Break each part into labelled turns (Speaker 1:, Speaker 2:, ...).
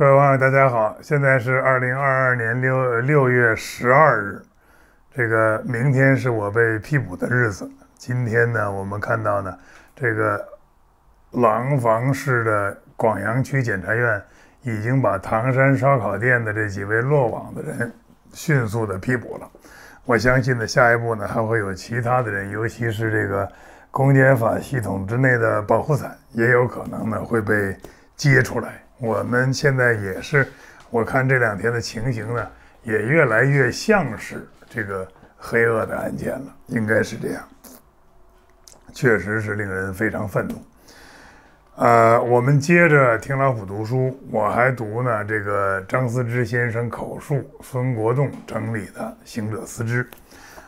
Speaker 1: 各位网友，大家好！现在是二零二二年六六月十二日，这个明天是我被批捕的日子。今天呢，我们看到呢，这个廊坊市的广阳区检察院已经把唐山烧烤店的这几位落网的人迅速的批捕了。我相信呢，下一步呢，还会有其他的人，尤其是这个公检法系统之内的保护伞，也有可能呢会被揭出来。我们现在也是，我看这两天的情形呢，也越来越像是这个黑恶的案件了，应该是这样，确实是令人非常愤怒。呃，我们接着听老虎读书，我还读呢，这个张思之先生口述，孙国栋整理的《行者思之》，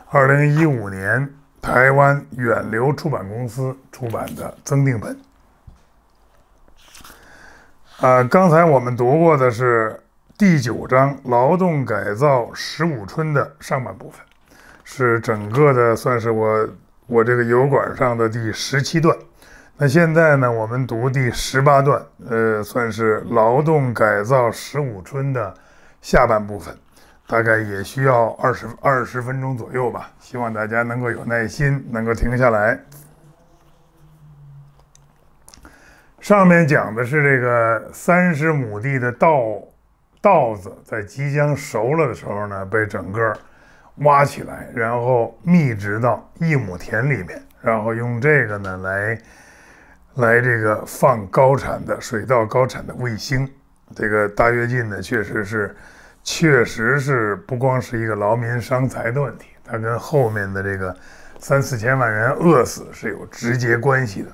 Speaker 1: 二零一五年台湾远流出版公司出版的增订本。啊，刚才我们读过的是第九章《劳动改造十五春》的上半部分，是整个的算是我我这个油管上的第十七段。那现在呢，我们读第十八段，呃，算是《劳动改造十五春》的下半部分，大概也需要二十二十分钟左右吧。希望大家能够有耐心，能够停下来。上面讲的是这个三十亩地的稻稻子，在即将熟了的时候呢，被整个挖起来，然后密植到一亩田里面，然后用这个呢来来这个放高产的水稻高产的卫星。这个大跃进呢，确实是确实是不光是一个劳民伤财的问题，它跟后面的这个三四千万人饿死是有直接关系的。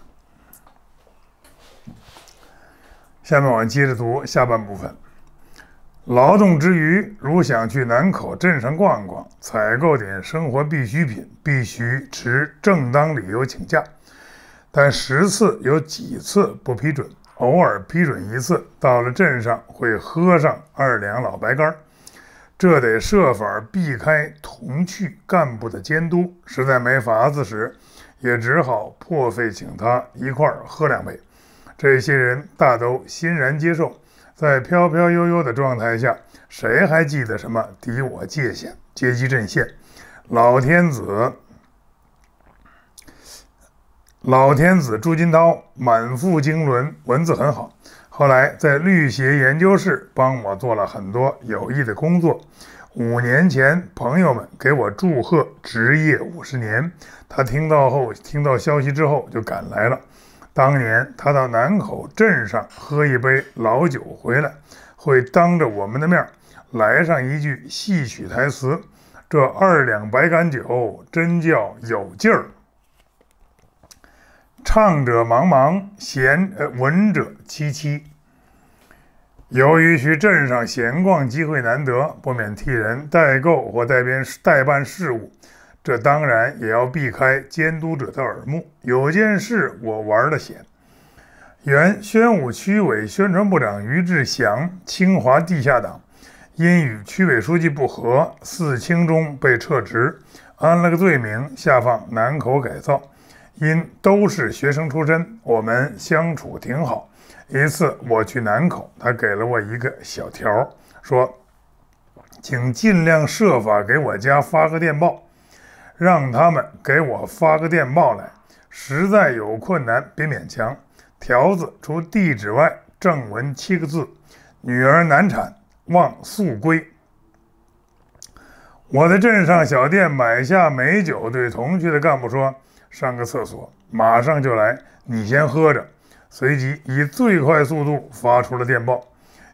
Speaker 1: 下面我们接着读下半部分。劳动之余，如想去南口镇上逛逛，采购点生活必需品，必须持正当理由请假。但十次有几次不批准，偶尔批准一次。到了镇上，会喝上二两老白干儿，这得设法避开同去干部的监督。实在没法子时，也只好破费请他一块儿喝两杯。这些人大都欣然接受，在飘飘悠悠的状态下，谁还记得什么敌我界限、阶级阵线？老天子，老天子朱金涛满腹经纶，文字很好。后来在律协研究室帮我做了很多有益的工作。五年前，朋友们给我祝贺职业五十年，他听到后，听到消息之后就赶来了。当年他到南口镇上喝一杯老酒回来，会当着我们的面来上一句戏曲台词：“这二两白干酒真叫有劲儿，唱者茫茫，闲呃闻者凄凄。”由于去镇上闲逛机会难得，不免替人代购或代编代办事务。这当然也要避开监督者的耳目。有件事我玩的险。原宣武区委宣传部长于志祥，清华地下党，因与区委书记不和，四清中被撤职，安了个罪名，下放南口改造。因都是学生出身，我们相处挺好。一次我去南口，他给了我一个小条，说：“请尽量设法给我家发个电报。”让他们给我发个电报来，实在有困难，别勉强。条子除地址外，正文七个字：“女儿难产，望速归。”我在镇上小店买下美酒，对同去的干部说：“上个厕所，马上就来，你先喝着。”随即以最快速度发出了电报。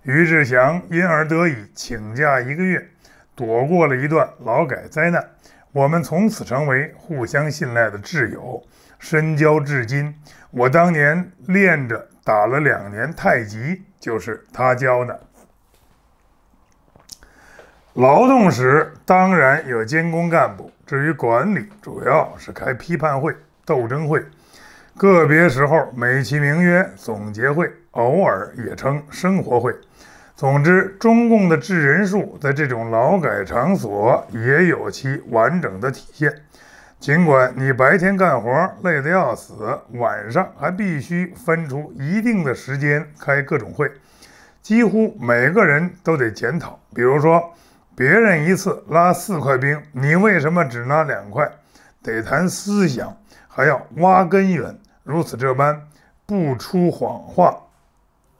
Speaker 1: 于志祥因而得以请假一个月，躲过了一段劳改灾难。我们从此成为互相信赖的挚友，深交至今。我当年练着打了两年太极，就是他教的。劳动时当然有监工干部，至于管理，主要是开批判会、斗争会，个别时候美其名曰总结会，偶尔也称生活会。总之，中共的治人术在这种劳改场所也有其完整的体现。尽管你白天干活累得要死，晚上还必须分出一定的时间开各种会，几乎每个人都得检讨。比如说，别人一次拉四块冰，你为什么只拉两块？得谈思想，还要挖根源。如此这般，不出谎话。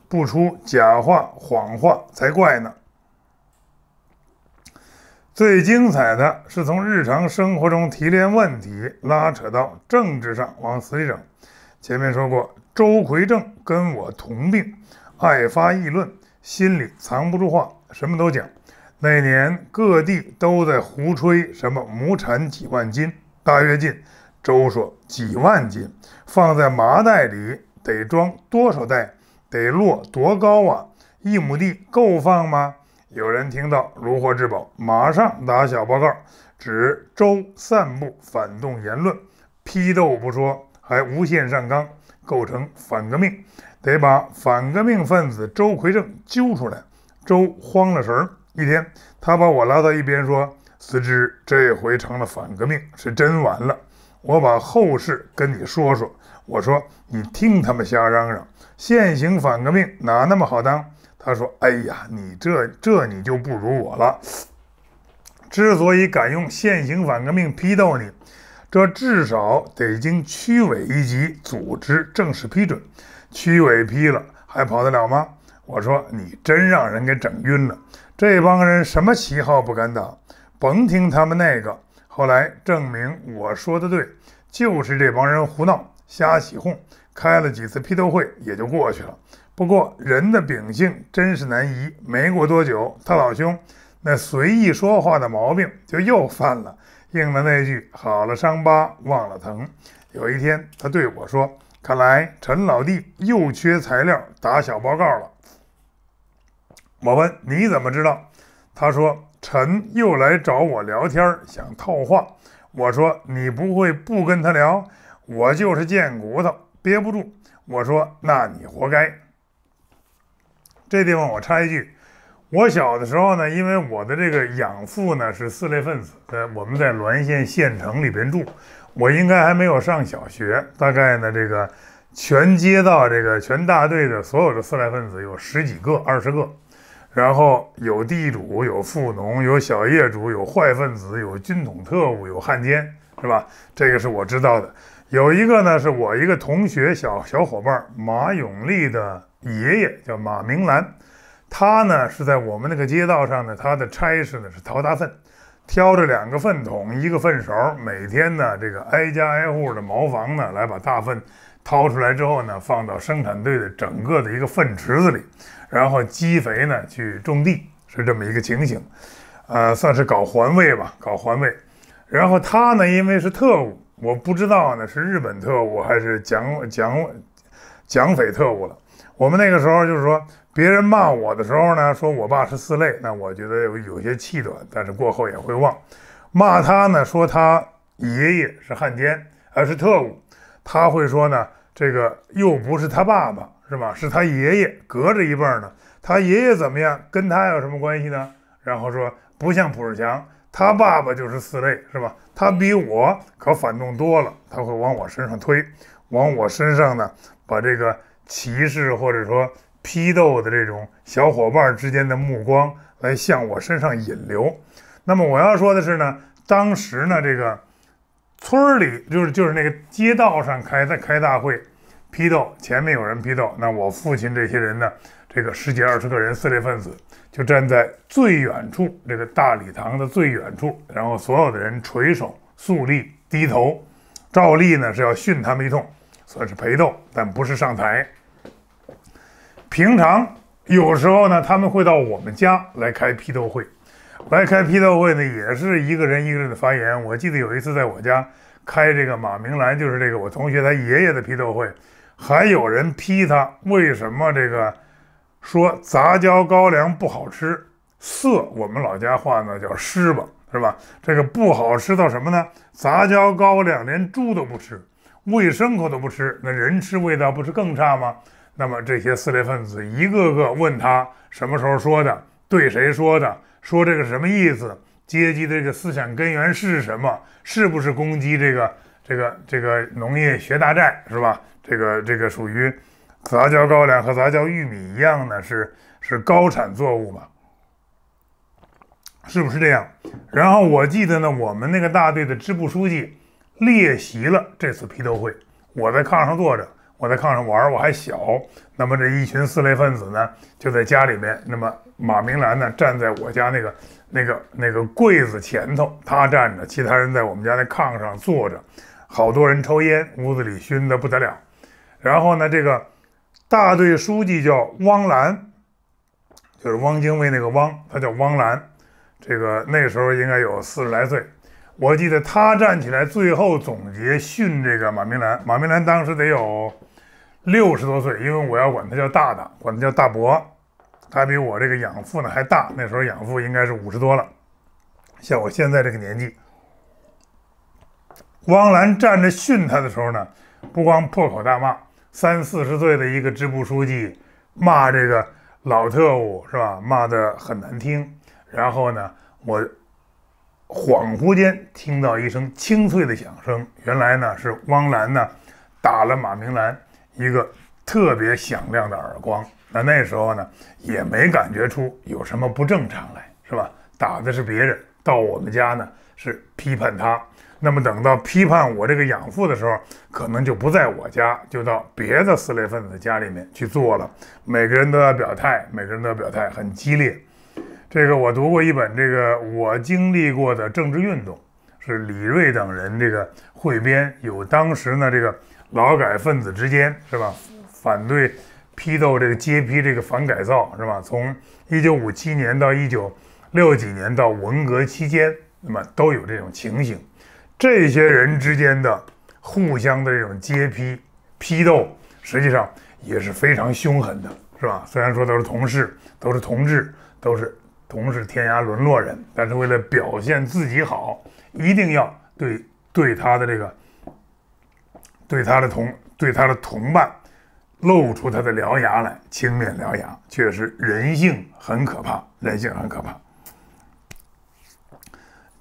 Speaker 1: 不出假话、谎话才怪呢！最精彩的是从日常生活中提炼问题，拉扯到政治上，往死里整。前面说过，周奎正跟我同病，爱发议论，心里藏不住话，什么都讲。那年各地都在胡吹什么亩产几万斤，大跃进。周说：“几万斤放在麻袋里，得装多少袋？”得落多高啊！一亩地够放吗？有人听到如获至宝，马上打小报告，指周散布反动言论，批斗不说，还无限上纲，构成反革命，得把反革命分子周奎正揪出来。周慌了神儿，一天他把我拉到一边说：“司之，这回成了反革命，是真完了。我把后事跟你说说。”我说：“你听他们瞎嚷嚷，现行反革命哪那么好当？”他说：“哎呀，你这这你就不如我了。之所以敢用现行反革命批斗你，这至少得经区委一级组织正式批准。区委批了，还跑得了吗？”我说：“你真让人给整晕了。这帮人什么旗号不敢打，甭听他们那个。”后来证明我说的对，就是这帮人胡闹。瞎起哄，开了几次批斗会也就过去了。不过人的秉性真是难移，没过多久，他老兄那随意说话的毛病就又犯了，应了那句“好了伤疤忘了疼”。有一天，他对我说：“看来陈老弟又缺材料打小报告了。”我问你怎么知道，他说：“陈又来找我聊天，想套话。”我说：“你不会不跟他聊？”我就是贱骨头，憋不住。我说，那你活该。这地方我插一句，我小的时候呢，因为我的这个养父呢是四类分子。在我们在滦县县城里边住，我应该还没有上小学。大概呢，这个全街道、这个全大队的所有的四类分子有十几个、二十个，然后有地主、有富农、有小业主、有坏分子、有军统特务、有汉奸，是吧？这个是我知道的。有一个呢，是我一个同学小小伙伴马永利的爷爷叫马明兰，他呢是在我们那个街道上呢，他的差事呢是掏大粪，挑着两个粪桶，一个粪勺，每天呢这个挨家挨户的茅房呢来把大粪掏出来之后呢，放到生产队的整个的一个粪池子里，然后积肥呢去种地，是这么一个情形，呃，算是搞环卫吧，搞环卫。然后他呢，因为是特务。我不知道呢，是日本特务还是蒋蒋蒋匪特务了。我们那个时候就是说，别人骂我的时候呢，说我爸是四类，那我觉得有有些气短，但是过后也会忘。骂他呢，说他爷爷是汉奸而是特务，他会说呢，这个又不是他爸爸是吧？是他爷爷，隔着一辈呢，他爷爷怎么样，跟他有什么关系呢？然后说不像普世强，他爸爸就是四类是吧？他比我可反动多了，他会往我身上推，往我身上呢，把这个歧视或者说批斗的这种小伙伴之间的目光来向我身上引流。那么我要说的是呢，当时呢，这个村里就是就是那个街道上开大开大会，批斗前面有人批斗，那我父亲这些人呢。这个十几二十个人，撕裂分子就站在最远处，这个大礼堂的最远处，然后所有的人垂手肃立低头。照例呢是要训他们一通，算是陪斗，但不是上台。平常有时候呢，他们会到我们家来开批斗会，来开批斗会呢，也是一个人一个人的发言。我记得有一次在我家开这个马明兰，就是这个我同学他爷爷的批斗会，还有人批他为什么这个。说杂交高粱不好吃，色我们老家话呢叫湿吧，是吧？这个不好吃到什么呢？杂交高粱连猪都不吃，喂牲口都不吃，那人吃味道不是更差吗？那么这些四类分子一个个问他什么时候说的，对谁说的，说这个是什么意思？阶级的这个思想根源是什么？是不是攻击这个这个这个农业学大寨是吧？这个这个属于。杂交高粱和杂交玉米一样呢，是是高产作物嘛，是不是这样？然后我记得呢，我们那个大队的支部书记列席了这次批斗会。我在炕上坐着，我在炕上玩，我还小。那么这一群四类分子呢，就在家里面。那么马明兰呢，站在我家那个那个那个柜子前头，他站着，其他人在我们家那炕上坐着，好多人抽烟，屋子里熏得不得了。然后呢，这个。大队书记叫汪澜，就是汪精卫那个汪，他叫汪澜。这个那时候应该有四十来岁。我记得他站起来最后总结训这个马明兰，马明兰当时得有六十多岁，因为我要管他叫大大，管他叫大伯，他比我这个养父呢还大。那时候养父应该是五十多了，像我现在这个年纪。汪澜站着训他的时候呢，不光破口大骂。三四十岁的一个支部书记，骂这个老特务是吧？骂的很难听。然后呢，我恍惚间听到一声清脆的响声，原来呢是汪兰呢打了马明兰一个特别响亮的耳光。那那时候呢也没感觉出有什么不正常来，是吧？打的是别人，到我们家呢是批判他。那么等到批判我这个养父的时候，可能就不在我家，就到别的四类分子家里面去做了。每个人都要表态，每个人都要表态很激烈。这个我读过一本，这个我经历过的政治运动是李瑞等人这个汇编，有当时呢这个劳改分子之间是吧？反对批斗这个揭批这个反改造是吧？从一九五七年到一九。六几年到文革期间，那么都有这种情形。这些人之间的互相的这种揭批批斗，实际上也是非常凶狠的，是吧？虽然说都是同事，都是同志，都是同是天涯沦落人，但是为了表现自己好，一定要对对他的这个对他的同对他的同伴露出他的獠牙来，青面獠牙，确实人性很可怕，人性很可怕。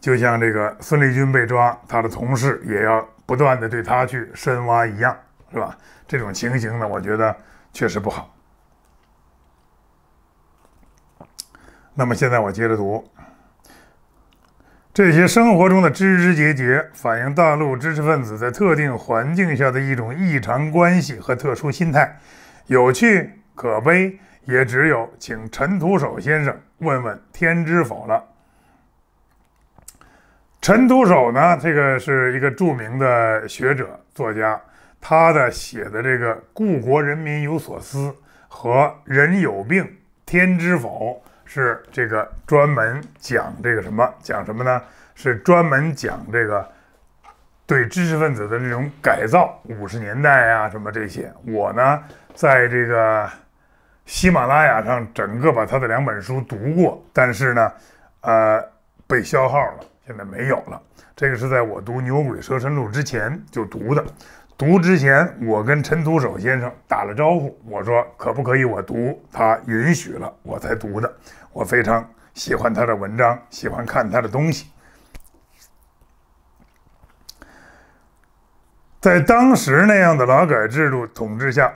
Speaker 1: 就像这个孙立军被抓，他的同事也要不断的对他去深挖一样，是吧？这种情形呢，我觉得确实不好。那么现在我接着读，这些生活中的枝枝节节，反映大陆知识分子在特定环境下的一种异常关系和特殊心态，有趣可悲，也只有请陈独守先生问问天知否了。陈独守呢，这个是一个著名的学者、作家，他的写的这个《故国人民有所思》和《人有病天知否》是这个专门讲这个什么？讲什么呢？是专门讲这个对知识分子的这种改造。五十年代啊，什么这些？我呢，在这个喜马拉雅上整个把他的两本书读过，但是呢，呃，被消耗了。现在没有了。这个是在我读《牛鬼蛇神录》之前就读的。读之前，我跟陈独守先生打了招呼，我说可不可以我读，他允许了我才读的。我非常喜欢他的文章，喜欢看他的东西。在当时那样的劳改制度统治下，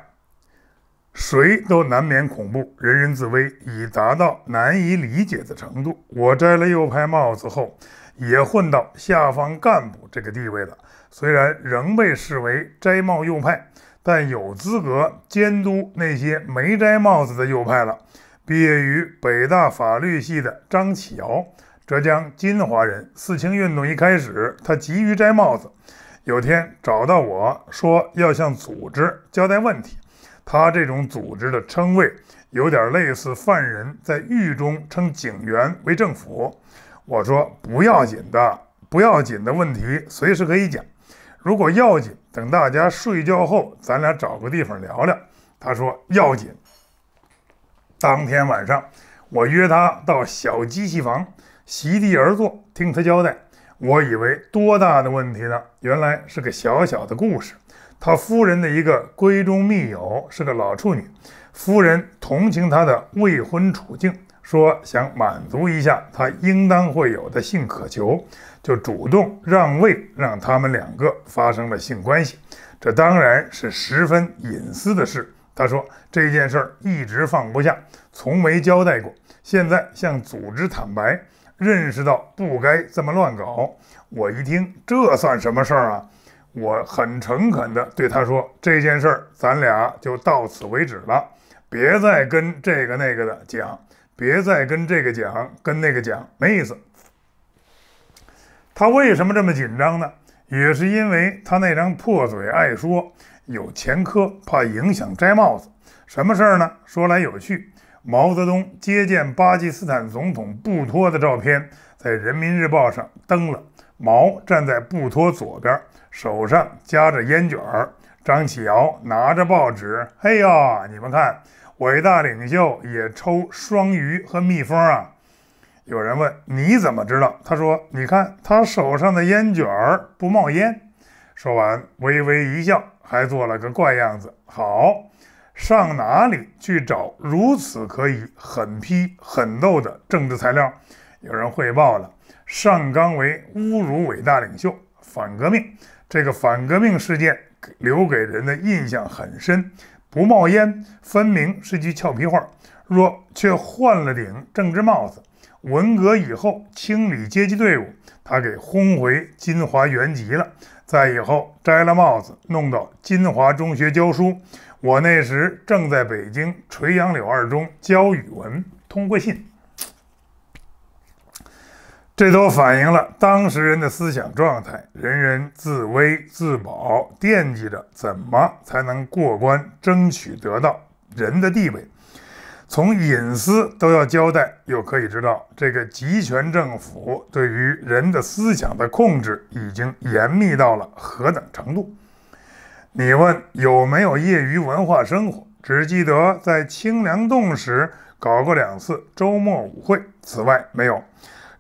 Speaker 1: 谁都难免恐怖，人人自危，已达到难以理解的程度。我摘了右派帽子后。也混到下方干部这个地位了，虽然仍被视为摘帽右派，但有资格监督那些没摘帽子的右派了。毕业于北大法律系的张启尧，浙江金华人。四清运动一开始，他急于摘帽子，有天找到我说要向组织交代问题。他这种组织的称谓，有点类似犯人在狱中称警员为政府。我说不要紧的，不要紧的问题，随时可以讲。如果要紧，等大家睡觉后，咱俩找个地方聊聊。他说要紧。当天晚上，我约他到小机器房，席地而坐，听他交代。我以为多大的问题呢？原来是个小小的故事。他夫人的一个闺中密友是个老处女，夫人同情他的未婚处境。说想满足一下他应当会有的性渴求，就主动让位，让他们两个发生了性关系。这当然是十分隐私的事。他说这件事儿一直放不下，从没交代过。现在向组织坦白，认识到不该这么乱搞。我一听，这算什么事儿啊？我很诚恳地对他说：“这件事儿咱俩就到此为止了，别再跟这个那个的讲。”别再跟这个讲，跟那个讲没意思。他为什么这么紧张呢？也是因为他那张破嘴爱说，有前科，怕影响摘帽子。什么事儿呢？说来有趣，毛泽东接见巴基斯坦总统布托的照片在《人民日报》上登了。毛站在布托左边，手上夹着烟卷儿，张启尧拿着报纸。嘿呀，你们看。伟大领袖也抽双鱼和蜜蜂啊！有人问你怎么知道？他说：“你看他手上的烟卷儿不冒烟。”说完微微一笑，还做了个怪样子。好，上哪里去找如此可以狠批狠斗的政治材料？有人汇报了，上纲为侮辱伟大领袖，反革命。这个反革命事件留给人的印象很深。不冒烟，分明是句俏皮话若却换了顶政治帽子，文革以后清理阶级队伍，他给轰回金华原籍了。再以后摘了帽子，弄到金华中学教书。我那时正在北京垂杨柳二中教语文，通过信。这都反映了当时人的思想状态，人人自危自保，惦记着怎么才能过关，争取得到人的地位。从隐私都要交代，又可以知道这个集权政府对于人的思想的控制已经严密到了何等程度。你问有没有业余文化生活，只记得在清凉洞时搞过两次周末舞会，此外没有。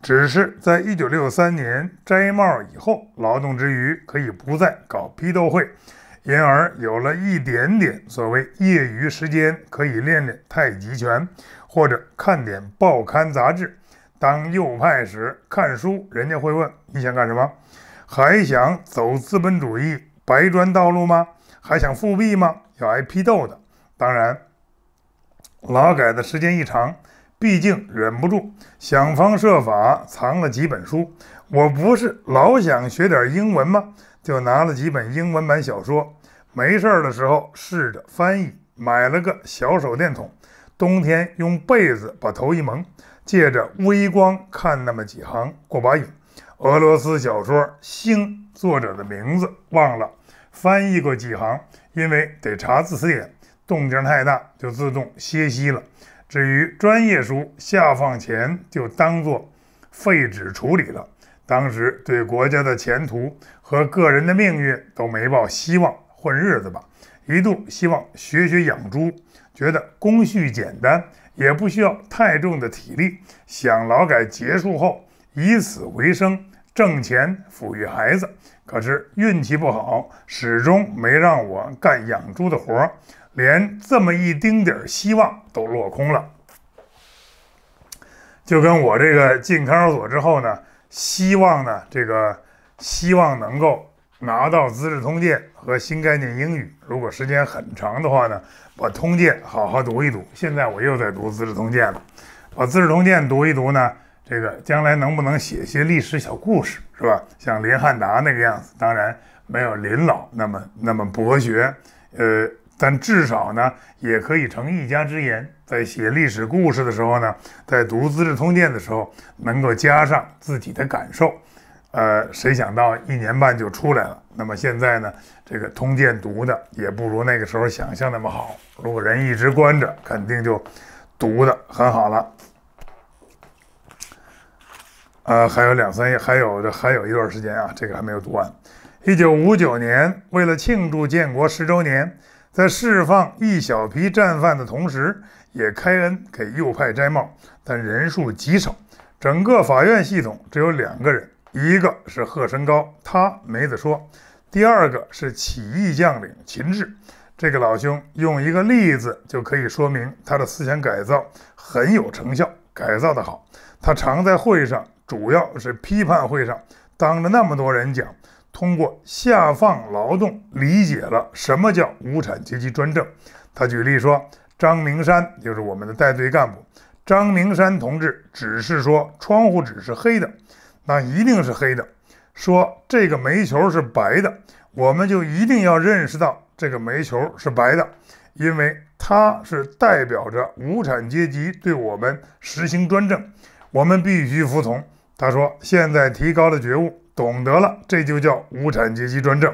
Speaker 1: 只是在一九六三年摘帽以后，劳动之余可以不再搞批斗会，因而有了一点点所谓业余时间，可以练练太极拳，或者看点报刊杂志。当右派时看书，人家会问你想干什么？还想走资本主义白砖道路吗？还想复辟吗？要挨批斗的。当然，劳改的时间一长。毕竟忍不住，想方设法藏了几本书。我不是老想学点英文吗？就拿了几本英文版小说，没事儿的时候试着翻译。买了个小手电筒，冬天用被子把头一蒙，借着微光看那么几行，过把瘾。俄罗斯小说《星》，作者的名字忘了，翻译过几行，因为得查字词典，动静太大就自动歇息了。至于专业书下放前就当作废纸处理了。当时对国家的前途和个人的命运都没抱希望，混日子吧。一度希望学学养猪，觉得工序简单，也不需要太重的体力。想劳改结束后以此为生，挣钱抚育孩子。可是运气不好，始终没让我干养猪的活。连这么一丁点儿希望都落空了，就跟我这个进看守所之后呢，希望呢，这个希望能够拿到《资治通鉴》和《新概念英语》。如果时间很长的话呢，把《通鉴》好好读一读。现在我又在读《资治通鉴》了，把《资治通鉴》读一读呢，这个将来能不能写些历史小故事，是吧？像林汉达那个样子，当然没有林老那么那么博学，呃。但至少呢，也可以成一家之言。在写历史故事的时候呢，在读《资治通鉴》的时候，能够加上自己的感受。呃，谁想到一年半就出来了？那么现在呢，这个通鉴读的也不如那个时候想象那么好。如果人一直关着，肯定就读的很好了。呃，还有两三页，还有这还有一段时间啊，这个还没有读完。一九五九年，为了庆祝建国十周年。在释放一小批战犯的同时，也开恩给右派摘帽，但人数极少。整个法院系统只有两个人，一个是贺升高，他没得说；第二个是起义将领秦志。这个老兄用一个例子就可以说明他的思想改造很有成效，改造的好。他常在会上，主要是批判会上，当着那么多人讲。通过下放劳动，理解了什么叫无产阶级专政。他举例说，张明山就是我们的带队干部。张明山同志只是说，窗户纸是黑的，那一定是黑的；说这个煤球是白的，我们就一定要认识到这个煤球是白的，因为它是代表着无产阶级对我们实行专政，我们必须服从。他说，现在提高了觉悟。懂得了，这就叫无产阶级专政。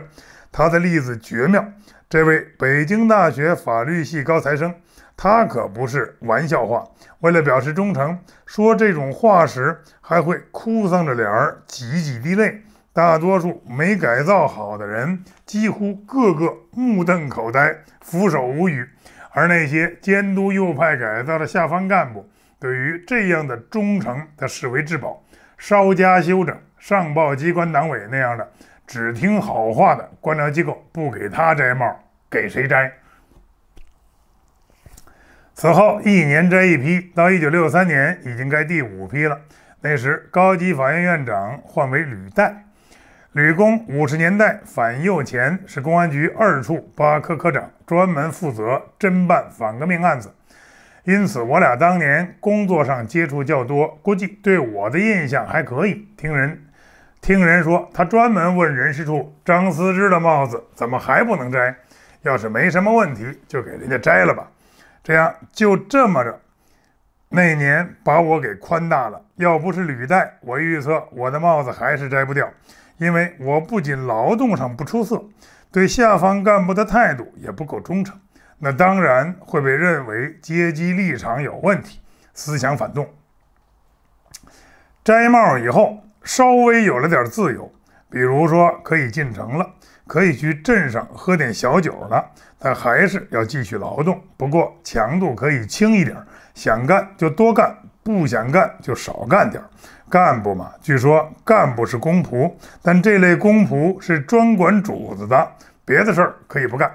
Speaker 1: 他的例子绝妙。这位北京大学法律系高材生，他可不是玩笑话。为了表示忠诚，说这种话时还会哭丧着脸儿，挤挤滴泪。大多数没改造好的人，几乎个个目瞪口呆，俯首无语。而那些监督右派改造的下方干部，对于这样的忠诚，他视为至宝，稍加修整。上报机关党委那样的只听好话的官僚机构，不给他摘帽，给谁摘？此后一年摘一批，到一九六三年已经该第五批了。那时高级法院院长换为吕岱，吕公五十年代反右前是公安局二处八科科长，专门负责侦办反革命案子，因此我俩当年工作上接触较多，估计对我的印象还可以。听人。听人说，他专门问人事处：“张思之的帽子怎么还不能摘？要是没什么问题，就给人家摘了吧。”这样就这么着，那年把我给宽大了。要不是履带，我预测我的帽子还是摘不掉，因为我不仅劳动上不出色，对下方干部的态度也不够忠诚，那当然会被认为阶级立场有问题，思想反动。摘帽以后。稍微有了点自由，比如说可以进城了，可以去镇上喝点小酒了，但还是要继续劳动，不过强度可以轻一点，想干就多干，不想干就少干点。干部嘛，据说干部是公仆，但这类公仆是专管主子的，别的事儿可以不干。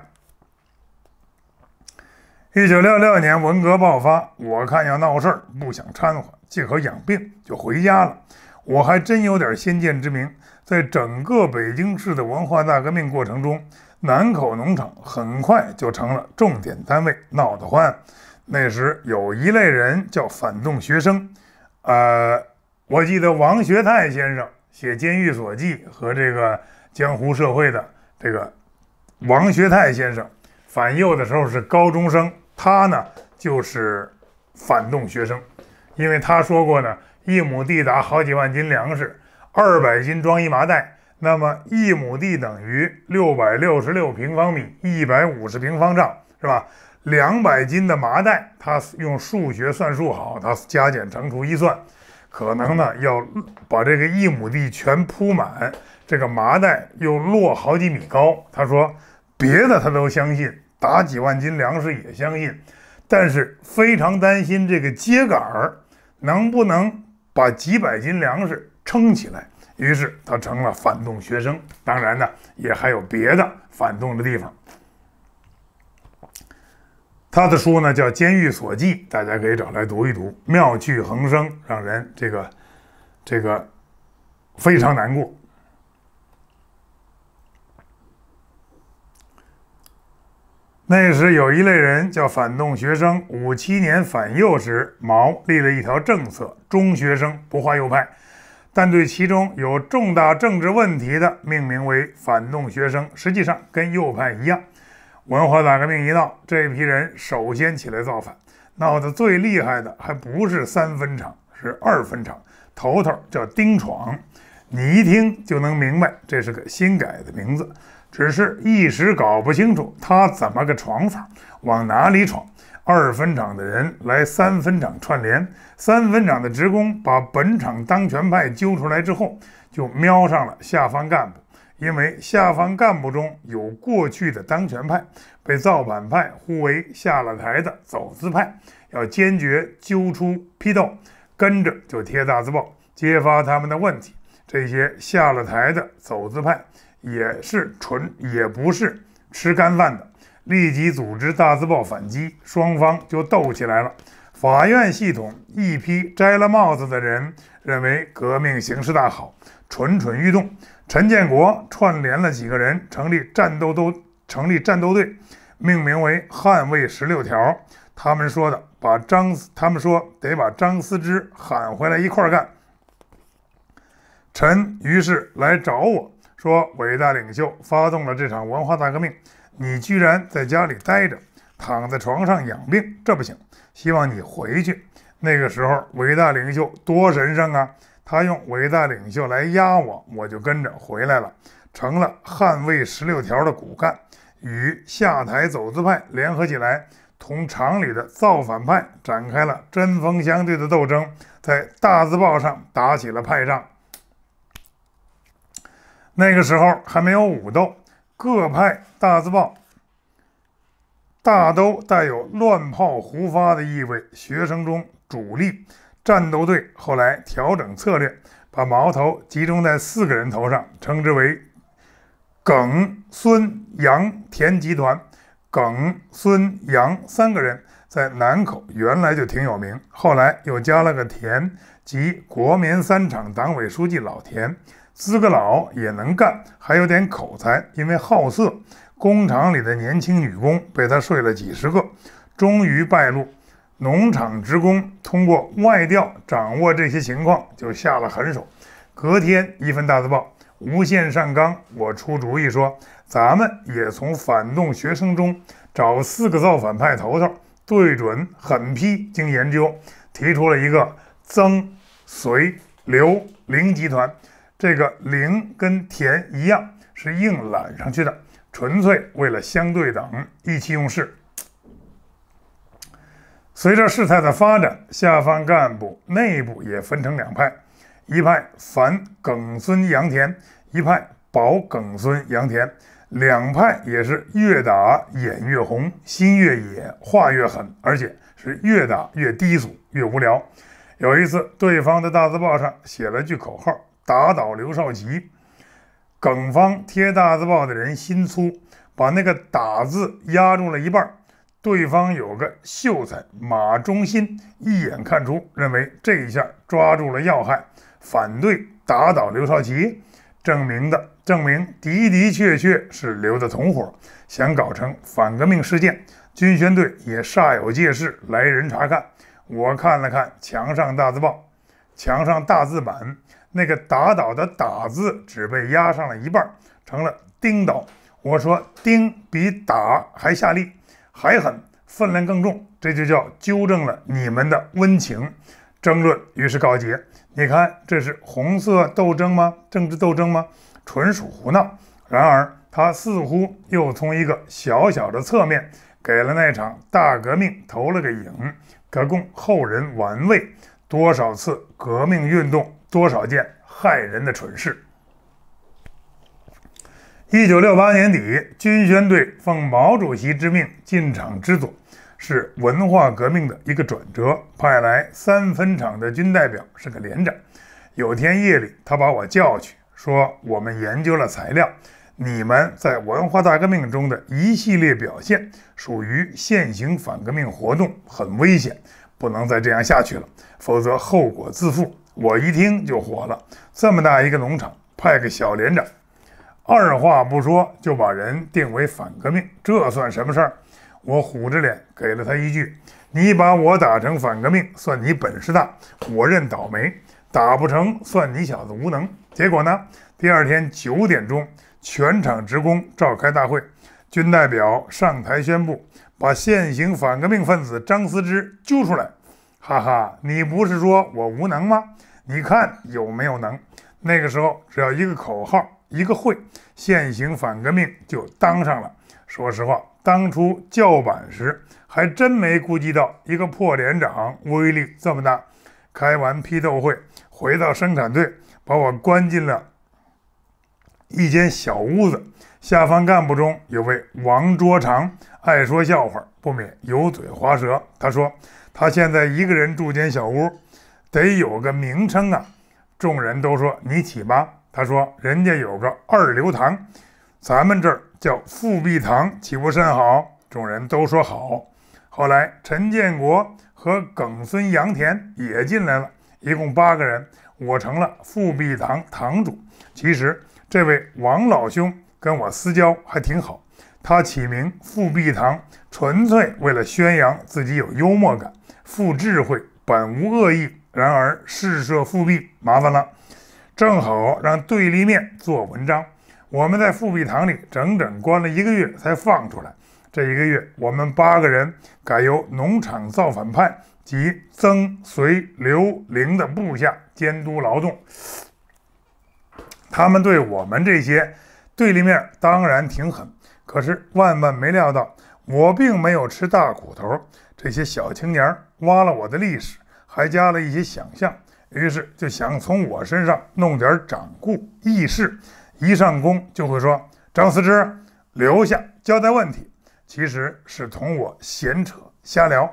Speaker 1: 一九六六年文革爆发，我看要闹事儿，不想掺和，借口养病就回家了。我还真有点先见之明，在整个北京市的文化大革命过程中，南口农场很快就成了重点单位，闹得欢。那时有一类人叫反动学生，呃，我记得王学泰先生写《监狱所记》和这个江湖社会的这个王学泰先生，反右的时候是高中生，他呢就是反动学生，因为他说过呢。一亩地打好几万斤粮食，二百斤装一麻袋，那么一亩地等于六百六十六平方米，一百五十平方丈，是吧？两百斤的麻袋，他用数学算术好，他加减乘除一算，可能呢要把这个一亩地全铺满，这个麻袋又落好几米高。他说别的他都相信，打几万斤粮食也相信，但是非常担心这个秸秆儿能不能。把几百斤粮食撑起来，于是他成了反动学生。当然呢，也还有别的反动的地方。他的书呢叫《监狱所记》，大家可以找来读一读，妙趣横生，让人这个这个非常难过。那时有一类人叫反动学生。五七年反右时，毛立了一条政策：中学生不画右派，但对其中有重大政治问题的，命名为反动学生，实际上跟右派一样。文化大革命一到，这批人首先起来造反，闹得最厉害的还不是三分厂，是二分厂，头头叫丁闯，你一听就能明白，这是个新改的名字。只是一时搞不清楚他怎么个闯法，往哪里闯。二分厂的人来三分厂串联，三分厂的职工把本厂当权派揪出来之后，就瞄上了下方干部，因为下方干部中有过去的当权派，被造反派呼为下了台的走资派，要坚决揪出批斗，跟着就贴大字报揭发他们的问题。这些下了台的走资派。也是纯也不是吃干饭的，立即组织大字报反击，双方就斗起来了。法院系统一批摘了帽子的人认为革命形势大好，蠢蠢欲动。陈建国串联了几个人成立战斗都成立战斗队，命名为捍卫十六条。他们说的把张他们说得把张思之喊回来一块干。陈于是来找我。说伟大领袖发动了这场文化大革命，你居然在家里待着，躺在床上养病，这不行。希望你回去。那个时候，伟大领袖多神圣啊！他用伟大领袖来压我，我就跟着回来了，成了捍卫十六条的骨干，与下台走资派联合起来，同厂里的造反派展开了针锋相对的斗争，在大字报上打起了派仗。那个时候还没有武斗，各派大字报大都带有乱炮胡发的意味。学生中主力战斗队后来调整策略，把矛头集中在四个人头上，称之为“耿孙杨田集团”。耿孙杨三个人在南口原来就挺有名，后来又加了个田，即国棉三厂党委书记老田。资格老也能干，还有点口才。因为好色，工厂里的年轻女工被他睡了几十个，终于败露。农场职工通过外调掌握这些情况，就下了狠手。隔天，一份大字报，无限上纲。我出主意说，咱们也从反动学生中找四个造反派头头，对准狠批。经研究，提出了一个曾、隋、刘、林集团。这个零跟田一样是硬揽上去的，纯粹为了相对等，意气用事。随着事态的发展，下方干部内部也分成两派：一派反耿孙杨田，一派保耿孙杨田。两派也是越打眼越红，心越野，话越狠，而且是越打越低俗，越无聊。有一次，对方的大字报上写了句口号。打倒刘少奇，耿方贴大字报的人心粗，把那个打字压住了一半。对方有个秀才马忠心，一眼看出，认为这一下抓住了要害，反对打倒刘少奇。证明的证明的的确确是刘的同伙，想搞成反革命事件。军宣队也煞有介事来人查看，我看了看墙上大字报，墙上大字板。那个打倒的“打”字只被压上了一半，成了“钉倒”。我说：“钉比打还下力，还狠，分量更重。”这就叫纠正了你们的温情争论。于是告捷。你看，这是红色斗争吗？政治斗争吗？纯属胡闹。然而，他似乎又从一个小小的侧面，给了那场大革命投了个影，可供后人玩味。多少次革命运动？多少件害人的蠢事！一九六八年底，军宣队奉毛主席之命进厂制作，是文化革命的一个转折。派来三分厂的军代表是个连长。有天夜里，他把我叫去，说：“我们研究了材料，你们在文化大革命中的一系列表现属于现行反革命活动，很危险，不能再这样下去了，否则后果自负。”我一听就火了，这么大一个农场派个小连长，二话不说就把人定为反革命，这算什么事儿？我虎着脸给了他一句：“你把我打成反革命，算你本事大，我认倒霉；打不成，算你小子无能。”结果呢？第二天九点钟，全场职工召开大会，军代表上台宣布，把现行反革命分子张思之揪出来。哈哈，你不是说我无能吗？你看有没有能？那个时候只要一个口号，一个会，现行反革命就当上了。说实话，当初叫板时还真没估计到一个破连长威力这么大。开完批斗会，回到生产队，把我关进了一间小屋子。下方干部中有位王卓长，爱说笑话，不免油嘴滑舌。他说他现在一个人住间小屋。得有个名称啊！众人都说你起吧。他说：“人家有个二流堂，咱们这儿叫复壁堂，岂不甚好？”众人都说好。后来陈建国和耿孙杨田也进来了，一共八个人。我成了复壁堂堂主。其实这位王老兄跟我私交还挺好，他起名复壁堂，纯粹为了宣扬自己有幽默感、富智慧，本无恶意。然而，试射复辟麻烦了，正好让对立面做文章。我们在复辟堂里整整关了一个月才放出来。这一个月，我们八个人改由农场造反派及曾、随、刘、玲的部下监督劳动。他们对我们这些对立面当然挺狠，可是万万没料到，我并没有吃大苦头。这些小青年挖了我的历史。还加了一些想象，于是就想从我身上弄点掌故轶事。一上工就会说：“张思之，留下交代问题。”其实是同我闲扯瞎聊，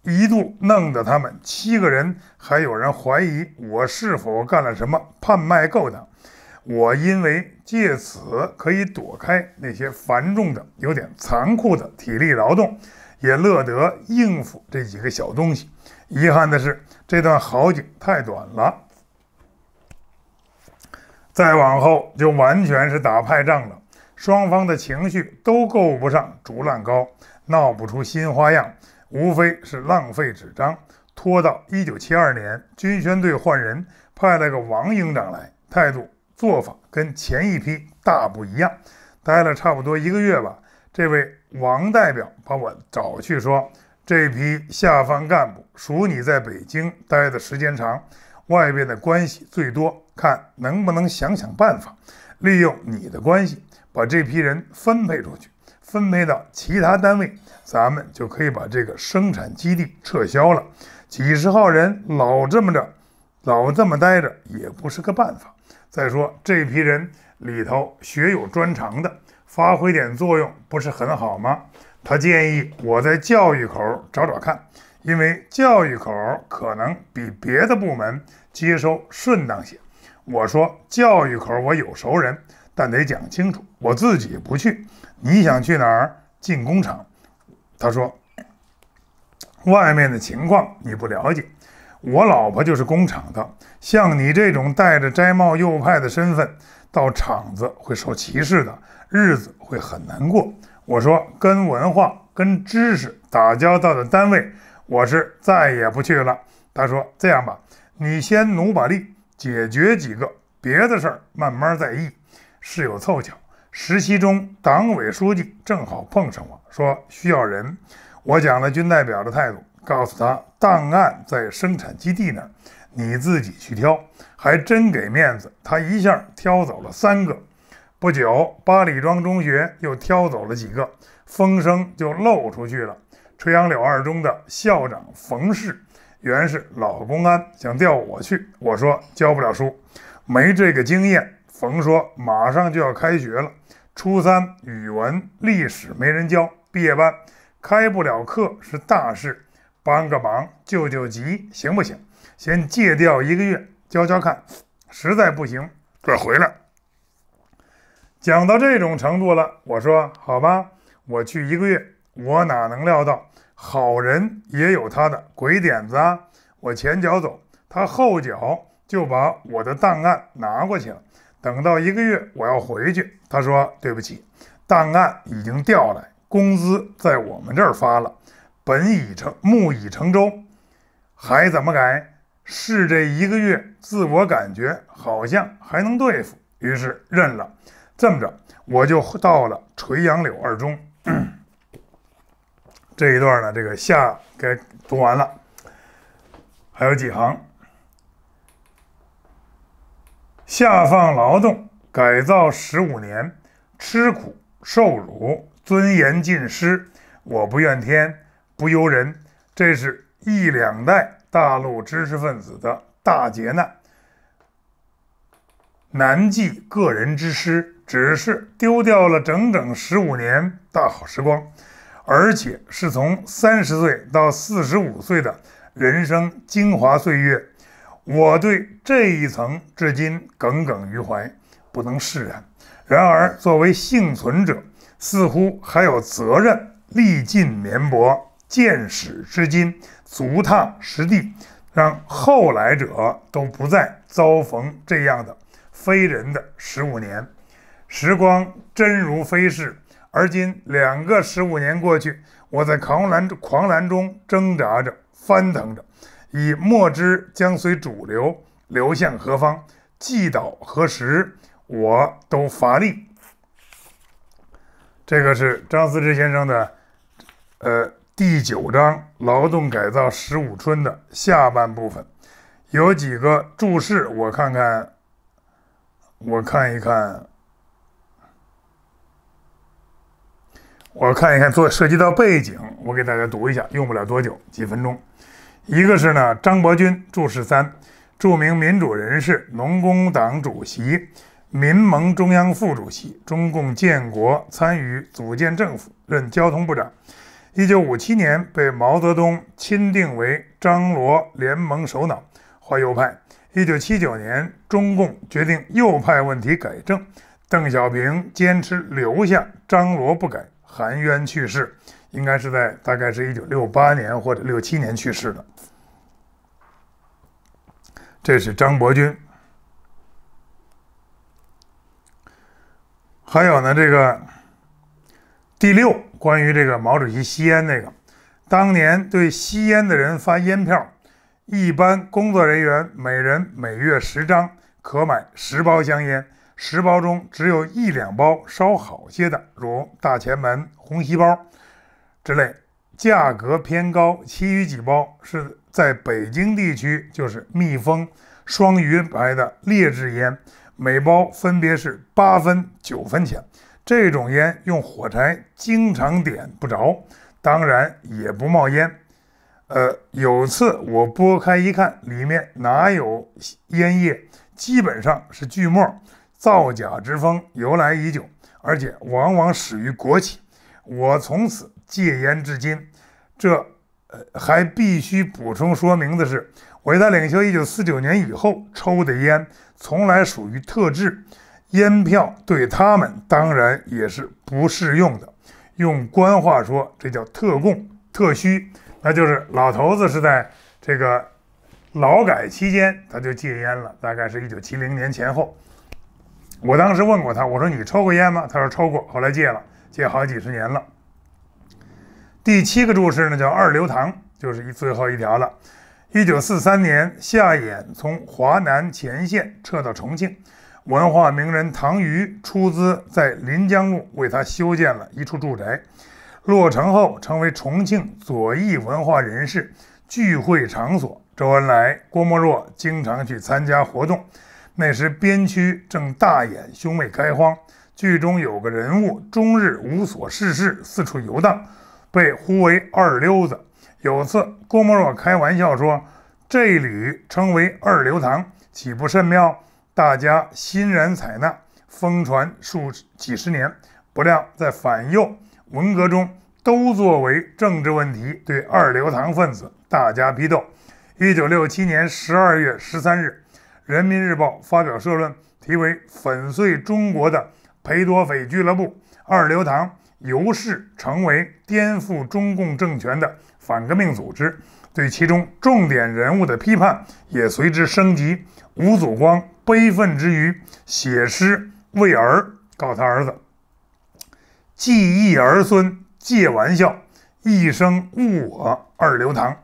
Speaker 1: 一度弄得他们七个人还有人怀疑我是否干了什么叛卖勾当。我因为借此可以躲开那些繁重的、有点残酷的体力劳动，也乐得应付这几个小东西。遗憾的是，这段好景太短了。再往后就完全是打派仗了，双方的情绪都够不上竹烂高，闹不出新花样，无非是浪费纸张。拖到一九七二年，军宣队换人，派了个王营长来，态度做法跟前一批大不一样。待了差不多一个月吧，这位王代表把我找去说。这批下放干部，属你在北京待的时间长，外边的关系最多，看能不能想想办法，利用你的关系把这批人分配出去，分配到其他单位，咱们就可以把这个生产基地撤销了。几十号人老这么着，老这么待着也不是个办法。再说这批人里头学有专长的，发挥点作用不是很好吗？他建议我在教育口找找看，因为教育口可能比别的部门接收顺当些。我说教育口我有熟人，但得讲清楚，我自己不去。你想去哪儿进工厂？他说，外面的情况你不了解，我老婆就是工厂的。像你这种带着摘帽右派的身份到厂子，会受歧视的，日子会很难过。我说跟文化、跟知识打交道的单位，我是再也不去了。他说：“这样吧，你先努把力，解决几个别的事儿，慢慢再议。”事有凑巧，实习中党委书记正好碰上我，说需要人。我讲了军代表的态度，告诉他档案在生产基地那儿，你自己去挑。还真给面子，他一下挑走了三个。不久，八里庄中学又挑走了几个，风声就漏出去了。垂杨柳二中的校长冯氏原是老公安，想调我去。我说教不了书，没这个经验。冯说马上就要开学了，初三语文、历史没人教，毕业班开不了课是大事，帮个忙救救急，行不行？先借调一个月教教看，实在不行转回来。讲到这种程度了，我说好吧，我去一个月，我哪能料到好人也有他的鬼点子啊！我前脚走，他后脚就把我的档案拿过去了。等到一个月我要回去，他说对不起，档案已经调来，工资在我们这儿发了，本已成木已成舟，还怎么改？是这一个月，自我感觉好像还能对付，于是认了。这么着，我就到了垂杨柳二中。这一段呢，这个下该读完了，还有几行。下放劳动改造十五年，吃苦受辱，尊严尽失，我不怨天不尤人。这是一两代大陆知识分子的大劫难，难记个人之师。只是丢掉了整整十五年大好时光，而且是从三十岁到四十五岁的人生精华岁月。我对这一层至今耿耿于怀，不能释然。然而，作为幸存者，似乎还有责任历尽绵薄，见始知今，足踏实地，让后来者都不再遭逢这样的非人的十五年。时光真如飞逝，而今两个十五年过去，我在狂澜狂澜中挣扎着，翻腾着，以莫知将随主流流向何方，既倒何时，我都乏力。这个是张思之先生的，呃，第九章《劳动改造十五春》的下半部分，有几个注释，我看看，我看一看。我看一看，做涉及到背景，我给大家读一下，用不了多久，几分钟。一个是呢，张伯钧，注释三，著名民主人士，农工党主席，民盟中央副主席，中共建国参与组建政府，任交通部长。一九五七年被毛泽东钦定为张罗联盟首脑，怀右派。一九七九年，中共决定右派问题改正，邓小平坚持留下张罗不改。含冤去世，应该是在大概是一九六八年或者六七年去世的。这是张伯钧。还有呢，这个第六，关于这个毛主席吸烟那个，当年对吸烟的人发烟票，一般工作人员每人每月十张，可买十包香烟。十包中只有一两包稍好些的，如大前门、红喜包之类，价格偏高。其余几包是在北京地区，就是密封双云牌的劣质烟，每包分别是八分、九分钱。这种烟用火柴经常点不着，当然也不冒烟。呃，有次我拨开一看，里面哪有烟叶？基本上是锯末。造假之风由来已久，而且往往始于国企。我从此戒烟至今。这呃，还必须补充说明的是，伟大领袖一九四九年以后抽的烟，从来属于特制烟票，对他们当然也是不适用的。用官话说，这叫特供特需。那就是老头子是在这个劳改期间他就戒烟了，大概是一九七零年前后。我当时问过他，我说：“你抽过烟吗？”他说：“抽过。”后来戒了，戒好几十年了。第七个注释呢，叫二流堂，就是一最后一条了。一九四三年夏衍从华南前线撤到重庆，文化名人唐余出资在临江路为他修建了一处住宅，落成后成为重庆左翼文化人士聚会场所，周恩来、郭沫若经常去参加活动。那时边区正大演兄妹开荒，剧中有个人物终日无所事事，四处游荡，被呼为二流子。有次郭沫若开玩笑说：“这旅称为二流堂，岂不甚妙？”大家欣然采纳，风传数几十年。不料在反右文革中，都作为政治问题对二流堂分子大加批斗。一九六七年十二月十三日。《人民日报》发表社论，题为《粉碎中国的裴多匪俱乐部》，二流堂由是成为颠覆中共政权的反革命组织。对其中重点人物的批判也随之升级。吴祖光悲愤之余，写诗为儿告他儿子：“记忆儿孙借玩笑，一生误我二流堂，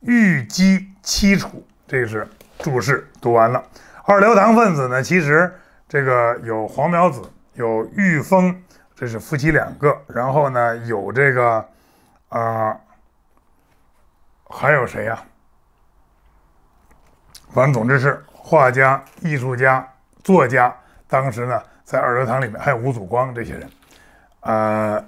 Speaker 1: 欲击凄楚。”这是。注释读完了。二流堂分子呢，其实这个有黄苗子，有玉峰，这是夫妻两个。然后呢，有这个，啊，还有谁呀？反正总之是画家、艺术家、作家。当时呢，在二流堂里面还有吴祖光这些人。啊，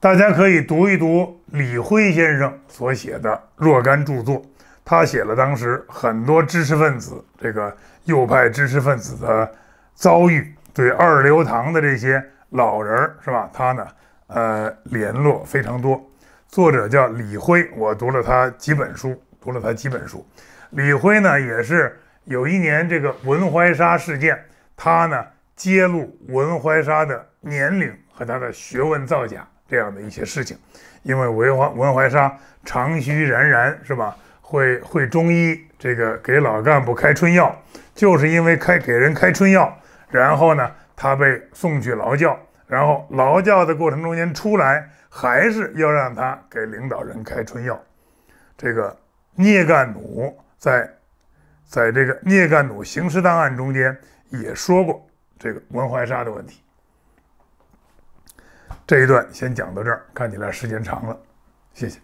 Speaker 1: 大家可以读一读李辉先生所写的若干著作。他写了当时很多知识分子，这个右派知识分子的遭遇，对二流堂的这些老人儿是吧？他呢，呃，联络非常多。作者叫李辉，我读了他几本书，读了他几本书。李辉呢，也是有一年这个文怀沙事件，他呢揭露文怀沙的年龄和他的学问造假这样的一些事情，因为文怀文怀沙长须冉冉是吧？会会中医，这个给老干部开春药，就是因为开给人开春药，然后呢，他被送去劳教，然后劳教的过程中间出来，还是要让他给领导人开春药。这个聂干弩在在这个聂干弩刑事档案中间也说过这个文怀沙的问题。这一段先讲到这儿，看起来时间长了，谢谢。